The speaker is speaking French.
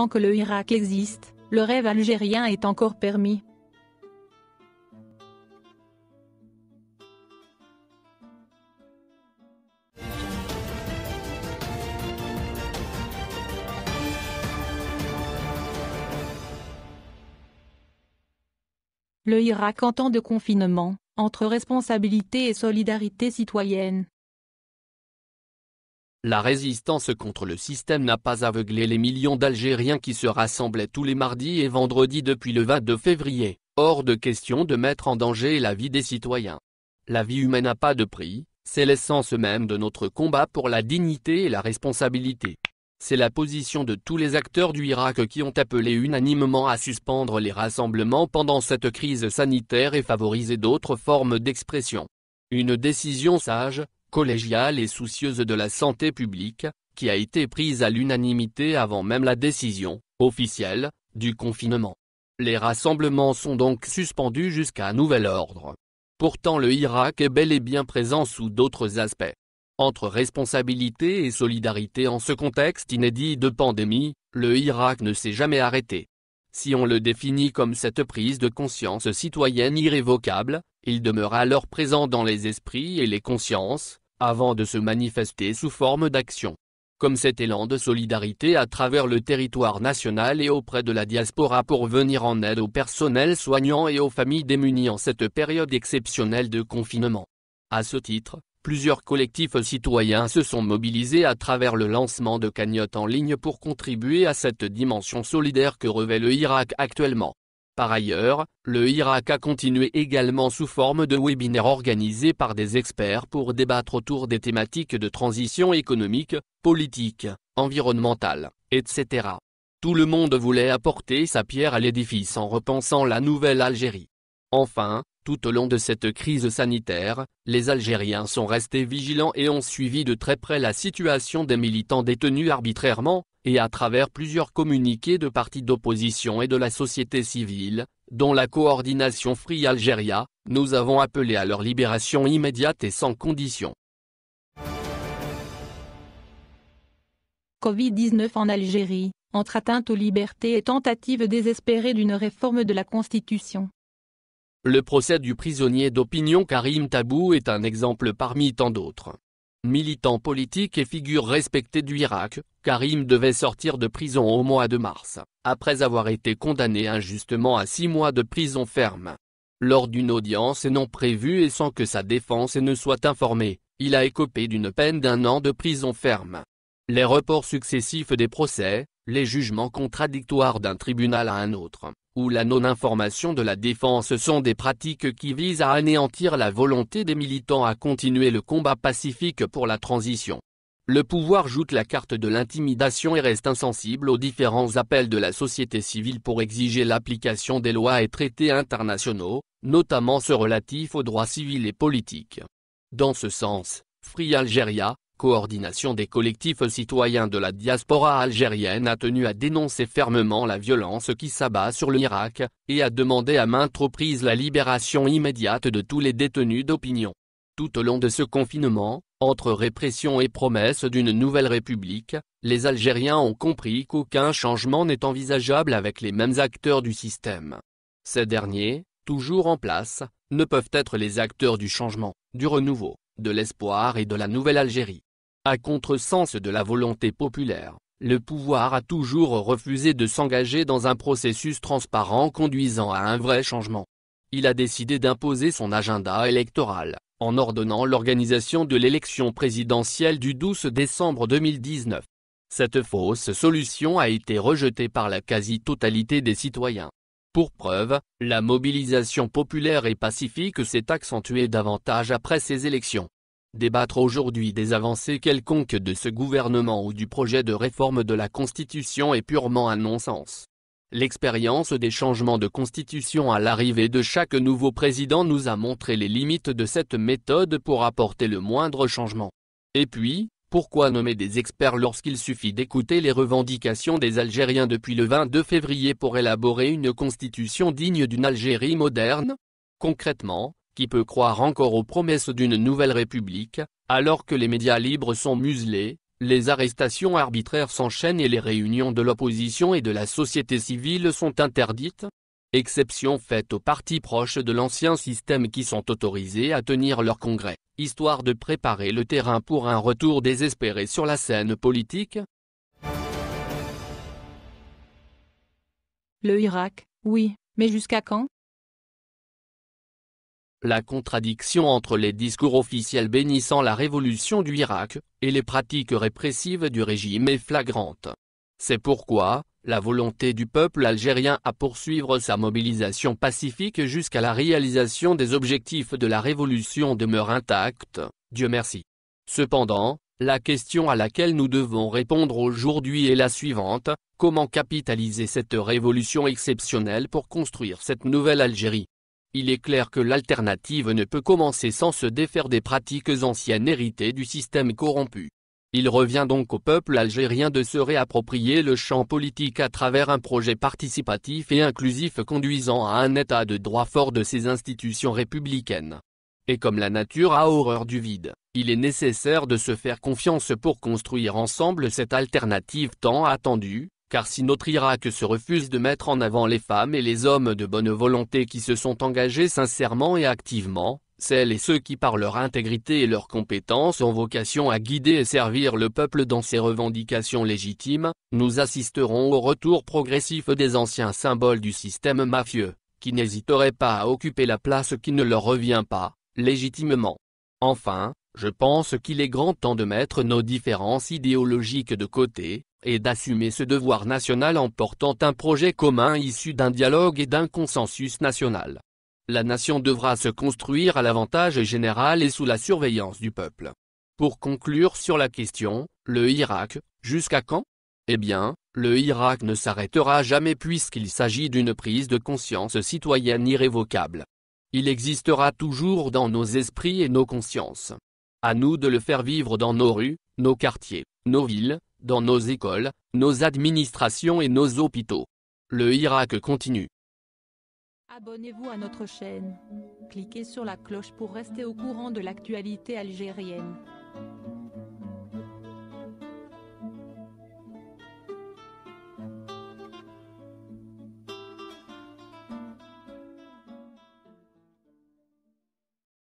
tant que le Irak existe, le rêve algérien est encore permis. Le Irak en temps de confinement, entre responsabilité et solidarité citoyenne. La résistance contre le système n'a pas aveuglé les millions d'Algériens qui se rassemblaient tous les mardis et vendredis depuis le 22 février, hors de question de mettre en danger la vie des citoyens. La vie humaine n'a pas de prix, c'est l'essence même de notre combat pour la dignité et la responsabilité. C'est la position de tous les acteurs du Irak qui ont appelé unanimement à suspendre les rassemblements pendant cette crise sanitaire et favoriser d'autres formes d'expression. Une décision sage, collégiale et soucieuse de la santé publique, qui a été prise à l'unanimité avant même la décision, officielle, du confinement. Les rassemblements sont donc suspendus jusqu'à nouvel ordre. Pourtant le Irak est bel et bien présent sous d'autres aspects. Entre responsabilité et solidarité en ce contexte inédit de pandémie, le Irak ne s'est jamais arrêté. Si on le définit comme cette prise de conscience citoyenne irrévocable, il demeure alors présent dans les esprits et les consciences, avant de se manifester sous forme d'action. Comme cet élan de solidarité à travers le territoire national et auprès de la diaspora pour venir en aide au personnel soignant et aux familles démunies en cette période exceptionnelle de confinement. À ce titre, plusieurs collectifs citoyens se sont mobilisés à travers le lancement de cagnottes en ligne pour contribuer à cette dimension solidaire que revêt le Irak actuellement. Par ailleurs, le Irak a continué également sous forme de webinaires organisés par des experts pour débattre autour des thématiques de transition économique, politique, environnementale, etc. Tout le monde voulait apporter sa pierre à l'édifice en repensant la nouvelle Algérie. Enfin, tout au long de cette crise sanitaire, les Algériens sont restés vigilants et ont suivi de très près la situation des militants détenus arbitrairement, et à travers plusieurs communiqués de partis d'opposition et de la société civile, dont la coordination Free Algeria, nous avons appelé à leur libération immédiate et sans condition. Covid-19 en Algérie, entre atteinte aux libertés et tentative désespérée d'une réforme de la Constitution. Le procès du prisonnier d'opinion Karim Tabou est un exemple parmi tant d'autres militant politique et figure respectée du Irak, Karim devait sortir de prison au mois de mars, après avoir été condamné injustement à six mois de prison ferme. Lors d'une audience non prévue et sans que sa défense ne soit informée, il a écopé d'une peine d'un an de prison ferme. Les reports successifs des procès, les jugements contradictoires d'un tribunal à un autre, ou la non-information de la défense sont des pratiques qui visent à anéantir la volonté des militants à continuer le combat pacifique pour la transition. Le pouvoir joute la carte de l'intimidation et reste insensible aux différents appels de la société civile pour exiger l'application des lois et traités internationaux, notamment ceux relatifs aux droits civils et politiques. Dans ce sens, Free Algeria, coordination des collectifs citoyens de la diaspora algérienne a tenu à dénoncer fermement la violence qui s'abat sur l'Irak, et a demandé à maintes reprises la libération immédiate de tous les détenus d'opinion. Tout au long de ce confinement, entre répression et promesse d'une nouvelle république, les Algériens ont compris qu'aucun changement n'est envisageable avec les mêmes acteurs du système. Ces derniers, toujours en place, ne peuvent être les acteurs du changement, du renouveau, de l'espoir et de la nouvelle Algérie. À contresens de la volonté populaire, le pouvoir a toujours refusé de s'engager dans un processus transparent conduisant à un vrai changement. Il a décidé d'imposer son agenda électoral, en ordonnant l'organisation de l'élection présidentielle du 12 décembre 2019. Cette fausse solution a été rejetée par la quasi-totalité des citoyens. Pour preuve, la mobilisation populaire et pacifique s'est accentuée davantage après ces élections. Débattre aujourd'hui des avancées quelconques de ce gouvernement ou du projet de réforme de la Constitution est purement un non-sens. L'expérience des changements de constitution à l'arrivée de chaque nouveau président nous a montré les limites de cette méthode pour apporter le moindre changement. Et puis, pourquoi nommer des experts lorsqu'il suffit d'écouter les revendications des Algériens depuis le 22 février pour élaborer une constitution digne d'une Algérie moderne Concrètement, qui peut croire encore aux promesses d'une nouvelle république, alors que les médias libres sont muselés, les arrestations arbitraires s'enchaînent et les réunions de l'opposition et de la société civile sont interdites Exception faite aux partis proches de l'ancien système qui sont autorisés à tenir leur congrès, histoire de préparer le terrain pour un retour désespéré sur la scène politique Le Irak, oui, mais jusqu'à quand la contradiction entre les discours officiels bénissant la révolution du Irak, et les pratiques répressives du régime est flagrante. C'est pourquoi, la volonté du peuple algérien à poursuivre sa mobilisation pacifique jusqu'à la réalisation des objectifs de la révolution demeure intacte, Dieu merci. Cependant, la question à laquelle nous devons répondre aujourd'hui est la suivante, comment capitaliser cette révolution exceptionnelle pour construire cette nouvelle Algérie il est clair que l'alternative ne peut commencer sans se défaire des pratiques anciennes héritées du système corrompu. Il revient donc au peuple algérien de se réapproprier le champ politique à travers un projet participatif et inclusif conduisant à un état de droit fort de ses institutions républicaines. Et comme la nature a horreur du vide, il est nécessaire de se faire confiance pour construire ensemble cette alternative tant attendue, car si notre Irak se refuse de mettre en avant les femmes et les hommes de bonne volonté qui se sont engagés sincèrement et activement, celles et ceux qui par leur intégrité et leurs compétences ont vocation à guider et servir le peuple dans ses revendications légitimes, nous assisterons au retour progressif des anciens symboles du système mafieux, qui n'hésiteraient pas à occuper la place qui ne leur revient pas, légitimement. Enfin, je pense qu'il est grand temps de mettre nos différences idéologiques de côté, et d'assumer ce devoir national en portant un projet commun issu d'un dialogue et d'un consensus national. La nation devra se construire à l'avantage général et sous la surveillance du peuple. Pour conclure sur la question, le Irak, jusqu'à quand Eh bien, le Irak ne s'arrêtera jamais puisqu'il s'agit d'une prise de conscience citoyenne irrévocable. Il existera toujours dans nos esprits et nos consciences. À nous de le faire vivre dans nos rues, nos quartiers, nos villes, dans nos écoles, nos administrations et nos hôpitaux. Le Irak continue. Abonnez-vous à notre chaîne. Cliquez sur la cloche pour rester au courant de l'actualité algérienne.